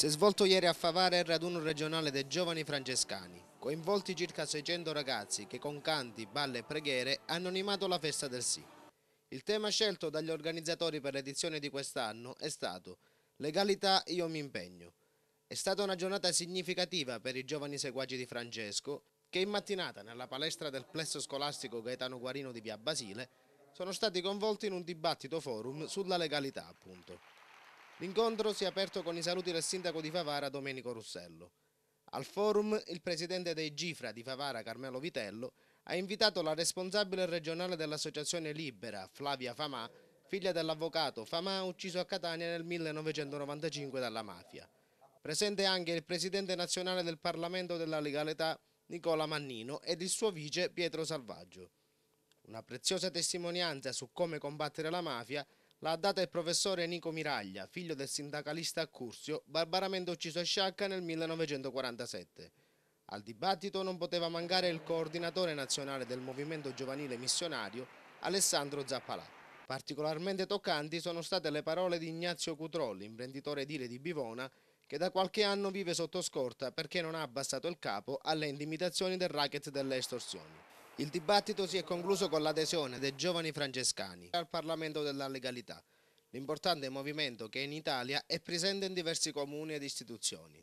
Si è svolto ieri a Favara il raduno regionale dei giovani francescani, coinvolti circa 600 ragazzi che con canti, balle e preghiere hanno animato la festa del sì. Il tema scelto dagli organizzatori per l'edizione di quest'anno è stato Legalità io mi impegno. È stata una giornata significativa per i giovani seguaci di Francesco che in mattinata nella palestra del plesso scolastico Gaetano Guarino di Via Basile sono stati coinvolti in un dibattito forum sulla legalità appunto. L'incontro si è aperto con i saluti del sindaco di Favara Domenico Russello. Al forum il presidente dei Gifra di Favara Carmelo Vitello ha invitato la responsabile regionale dell'associazione Libera, Flavia Famà, figlia dell'avvocato Famà ucciso a Catania nel 1995 dalla mafia. Presente anche il presidente nazionale del Parlamento della Legalità Nicola Mannino ed il suo vice Pietro Salvaggio. Una preziosa testimonianza su come combattere la mafia L'ha data il professore Nico Miraglia, figlio del sindacalista Accursio, barbaramente ucciso a Sciacca nel 1947. Al dibattito non poteva mancare il coordinatore nazionale del movimento giovanile missionario, Alessandro Zappalà. Particolarmente toccanti sono state le parole di Ignazio Cutrolli, imprenditore edile di Bivona, che da qualche anno vive sotto scorta perché non ha abbassato il capo alle intimidazioni del racket delle estorsioni. Il dibattito si è concluso con l'adesione dei giovani francescani al Parlamento della Legalità, l'importante movimento che in Italia è presente in diversi comuni ed istituzioni.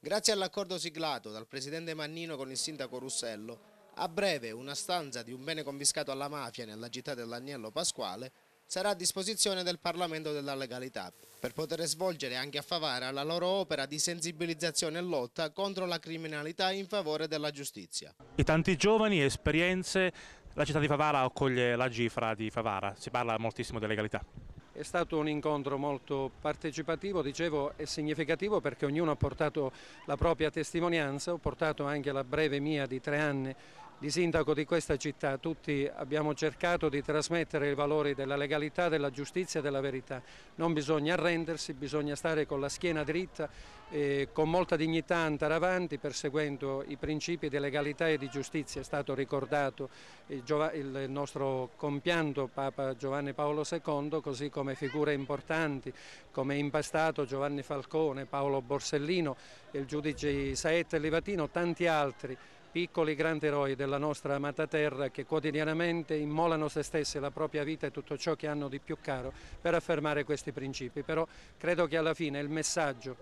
Grazie all'accordo siglato dal presidente Mannino con il sindaco Russello, a breve una stanza di un bene confiscato alla mafia nella città dell'Agnello Pasquale sarà a disposizione del Parlamento della Legalità per poter svolgere anche a Favara la loro opera di sensibilizzazione e lotta contro la criminalità in favore della giustizia. I tanti giovani, esperienze, la città di Favara accoglie la cifra di Favara, si parla moltissimo di legalità. È stato un incontro molto partecipativo, dicevo, e significativo perché ognuno ha portato la propria testimonianza, ho portato anche la breve mia di tre anni di sindaco di questa città tutti abbiamo cercato di trasmettere i valori della legalità, della giustizia e della verità. Non bisogna arrendersi, bisogna stare con la schiena dritta, e con molta dignità andare avanti perseguendo i principi di legalità e di giustizia. È stato ricordato il, nostro compianto Papa Giovanni Paolo II, così come figure importanti come Impastato, Giovanni Falcone, Paolo Borsellino, il giudice Saetta Livatino, tanti altri piccoli grandi eroi della nostra amata terra che quotidianamente immolano se stessi, la propria vita e tutto ciò che hanno di più caro per affermare questi principi. Però credo che alla fine il messaggio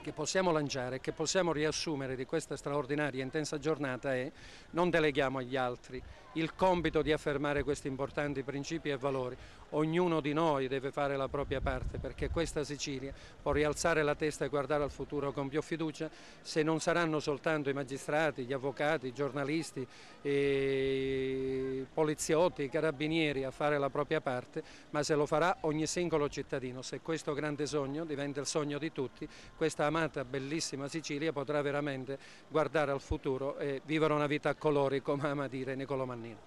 che possiamo lanciare, che possiamo riassumere di questa straordinaria e intensa giornata è non deleghiamo agli altri, il compito di affermare questi importanti principi e valori. Ognuno di noi deve fare la propria parte perché questa Sicilia può rialzare la testa e guardare al futuro con più fiducia se non saranno soltanto i magistrati, gli avvocati, i giornalisti, i poliziotti, i carabinieri a fare la propria parte, ma se lo farà ogni singolo cittadino. Se questo grande sogno diventa il sogno di tutti, questa amata, bellissima Sicilia potrà veramente guardare al futuro e vivere una vita a colori, come ama dire Niccolo Mannini giovanile.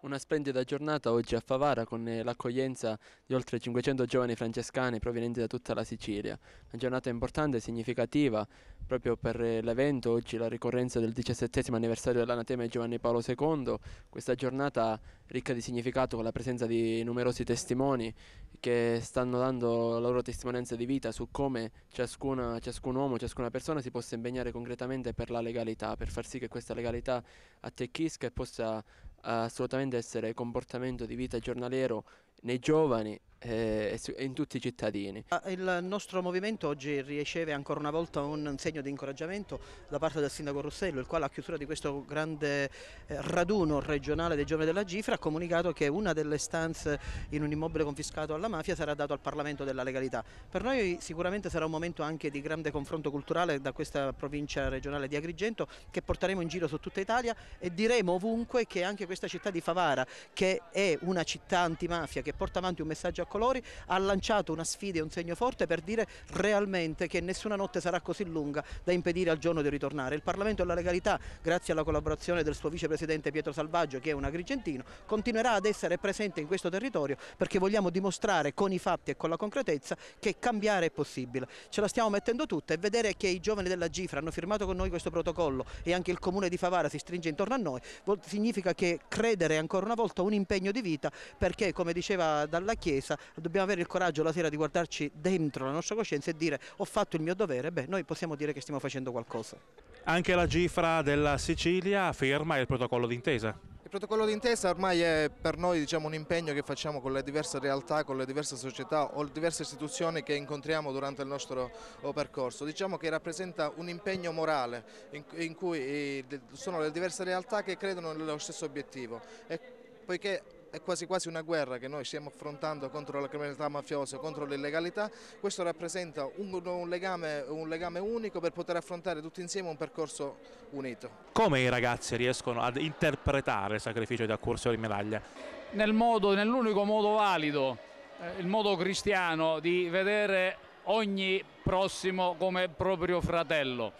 Una splendida giornata oggi a Favara con eh, l'accoglienza di oltre 500 giovani francescani provenienti da tutta la Sicilia. Una giornata importante e significativa proprio per eh, l'evento, oggi la ricorrenza del 17 anniversario dell'anatema di Giovanni Paolo II, questa giornata ricca di significato con la presenza di numerosi testimoni che stanno dando la loro testimonianza di vita su come ciascuna, ciascun uomo, ciascuna persona si possa impegnare concretamente per la legalità, per far sì che questa legalità attecchisca e possa eh, assolutamente essere comportamento di vita giornaliero nei giovani e eh, in tutti i cittadini. Ah, il nostro movimento oggi riceve ancora una volta un segno di incoraggiamento da parte del sindaco Rossello, il quale a chiusura di questo grande eh, raduno regionale dei giovani della Gifra ha comunicato che una delle stanze in un immobile confiscato alla mafia sarà data al Parlamento della Legalità. Per noi sicuramente sarà un momento anche di grande confronto culturale da questa provincia regionale di Agrigento che porteremo in giro su tutta Italia e diremo ovunque che anche questa città di Favara, che è una città antimafia, che porta avanti un messaggio a colori, ha lanciato una sfida e un segno forte per dire realmente che nessuna notte sarà così lunga da impedire al giorno di ritornare. Il Parlamento e la legalità, grazie alla collaborazione del suo vicepresidente Pietro Salvaggio, che è un agrigentino, continuerà ad essere presente in questo territorio perché vogliamo dimostrare con i fatti e con la concretezza che cambiare è possibile. Ce la stiamo mettendo tutta e vedere che i giovani della Gifra hanno firmato con noi questo protocollo e anche il comune di Favara si stringe intorno a noi, significa che credere ancora una volta un impegno di vita perché come diceva dalla Chiesa dobbiamo avere il coraggio la sera di guardarci dentro la nostra coscienza e dire ho fatto il mio dovere, beh noi possiamo dire che stiamo facendo qualcosa. Anche la Gifra della Sicilia firma il protocollo d'intesa. Il protocollo d'intesa ormai è per noi diciamo, un impegno che facciamo con le diverse realtà, con le diverse società o le diverse istituzioni che incontriamo durante il nostro oh, percorso. Diciamo che rappresenta un impegno morale in, cui eh, sono le diverse realtà che credono nello stesso obiettivo. E poiché è quasi quasi una guerra che noi stiamo affrontando contro la criminalità mafiosa, contro l'illegalità, questo rappresenta un, un, legame, un legame unico per poter affrontare tutti insieme un percorso unito. Come i ragazzi riescono ad interpretare il sacrificio di accursore di medaglia? Nel modo, nell'unico modo valido, eh, il modo cristiano di vedere ogni prossimo come proprio fratello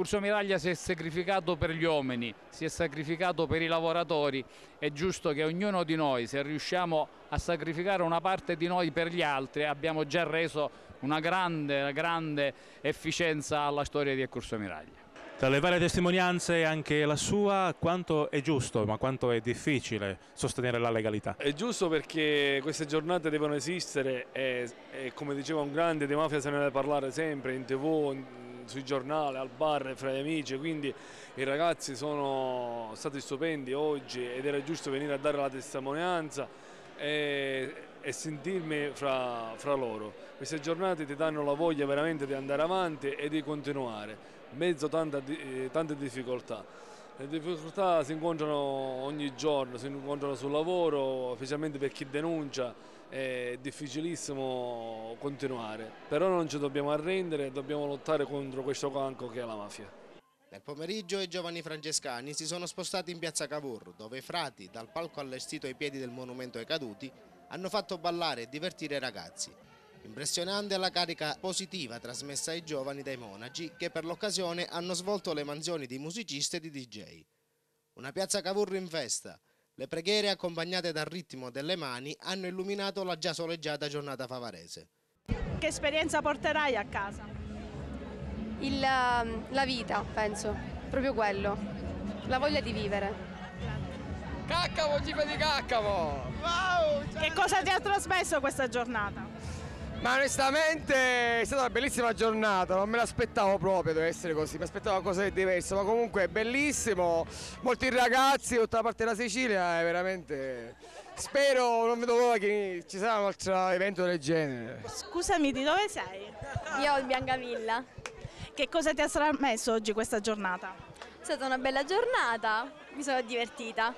Curso Miraglia si è sacrificato per gli uomini, si è sacrificato per i lavoratori, è giusto che ognuno di noi, se riusciamo a sacrificare una parte di noi per gli altri, abbiamo già reso una grande, una grande efficienza alla storia di Curso Miraglia. Tra le varie testimonianze anche la sua, quanto è giusto ma quanto è difficile sostenere la legalità? È giusto perché queste giornate devono esistere e, e come diceva un grande, di mafia se ne deve parlare sempre in tv, sui giornali, al bar, fra gli amici, quindi i ragazzi sono stati stupendi oggi ed era giusto venire a dare la testimonianza e, e sentirmi fra, fra loro. Queste giornate ti danno la voglia veramente di andare avanti e di continuare, in mezzo a eh, tante difficoltà. Le difficoltà si incontrano ogni giorno, si incontrano sul lavoro, specialmente per chi denuncia è difficilissimo continuare, però non ci dobbiamo arrendere, dobbiamo lottare contro questo cancro che è la mafia. Nel pomeriggio i giovani francescani si sono spostati in piazza Cavour, dove i frati, dal palco allestito ai piedi del monumento ai caduti, hanno fatto ballare e divertire i ragazzi. Impressionante la carica positiva trasmessa ai giovani dai monaci che per l'occasione hanno svolto le mansioni di musicisti e di DJ. Una piazza Cavour in festa, le preghiere accompagnate dal ritmo delle mani hanno illuminato la già soleggiata giornata favarese. Che esperienza porterai a casa? Il, ehm, la vita, penso, proprio quello, la voglia di vivere. Caccavo, cipo di caccavo! Wow, che cosa ti ha trasmesso questa giornata? Ma onestamente è stata una bellissima giornata, non me l'aspettavo proprio di essere così, mi aspettavo qualcosa di diverso, ma comunque è bellissimo, molti ragazzi, tutta la parte della Sicilia è veramente... Spero, non vedo l'ora che ci sarà un altro evento del genere. Scusami, di dove sei? Io ho Biancavilla. Che cosa ti ha messo oggi questa giornata? È stata una bella giornata, mi sono divertita.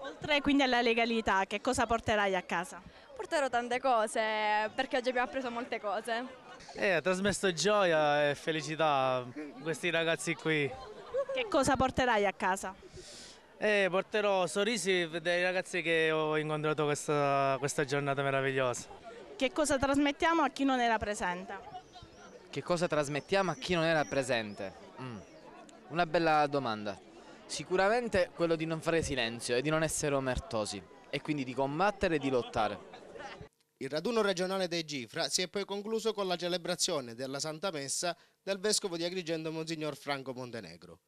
Oltre quindi alla legalità, che cosa porterai a casa? porterò tante cose perché oggi abbiamo appreso molte cose. Eh, ha trasmesso gioia e felicità questi ragazzi qui. Che cosa porterai a casa? Eh, porterò sorrisi dei ragazzi che ho incontrato questa, questa giornata meravigliosa. Che cosa trasmettiamo a chi non era presente? Che cosa trasmettiamo a chi non era presente? Mm. Una bella domanda. Sicuramente quello di non fare silenzio e di non essere omertosi e quindi di combattere e di lottare. Il raduno regionale dei Gifra si è poi concluso con la celebrazione della Santa Messa del Vescovo di Agrigento Monsignor Franco Montenegro.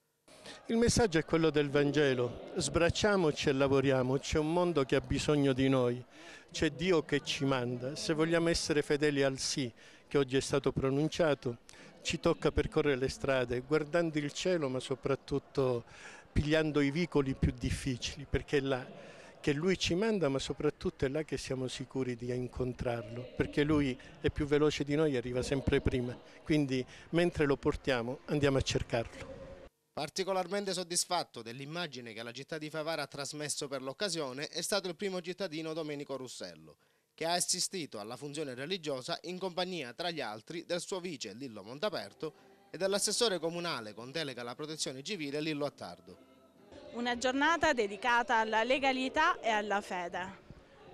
Il messaggio è quello del Vangelo, sbracciamoci e lavoriamo, c'è un mondo che ha bisogno di noi, c'è Dio che ci manda, se vogliamo essere fedeli al sì che oggi è stato pronunciato, ci tocca percorrere le strade guardando il cielo ma soprattutto pigliando i vicoli più difficili perché là che lui ci manda, ma soprattutto è là che siamo sicuri di incontrarlo, perché lui è più veloce di noi e arriva sempre prima. Quindi mentre lo portiamo andiamo a cercarlo. Particolarmente soddisfatto dell'immagine che la città di Favara ha trasmesso per l'occasione è stato il primo cittadino Domenico Russello, che ha assistito alla funzione religiosa in compagnia, tra gli altri, del suo vice Lillo Montaperto e dell'assessore comunale con delega alla protezione civile Lillo Attardo una giornata dedicata alla legalità e alla fede.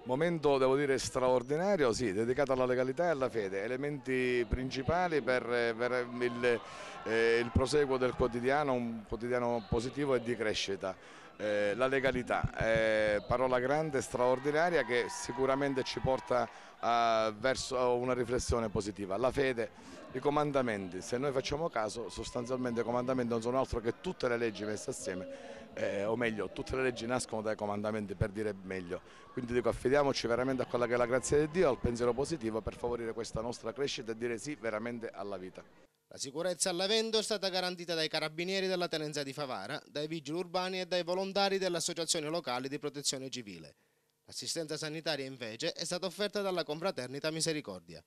Momento, devo dire, straordinario, sì, dedicato alla legalità e alla fede, elementi principali per, per il, eh, il, proseguo del quotidiano, un quotidiano positivo e di crescita. Eh, la legalità, eh, parola grande, straordinaria, che sicuramente ci porta a, verso una riflessione positiva. La fede, i comandamenti, se noi facciamo caso, sostanzialmente i comandamenti non sono altro che tutte le leggi messe assieme eh, o meglio tutte le leggi nascono dai comandamenti per dire meglio, quindi dico affidiamoci veramente a quella che è la grazia di Dio, al pensiero positivo per favorire questa nostra crescita e dire sì veramente alla vita. La sicurezza all'evento è stata garantita dai carabinieri della tenenza di Favara, dai vigili urbani e dai volontari delle associazioni locali di protezione civile. L'assistenza sanitaria invece è stata offerta dalla confraternita Misericordia.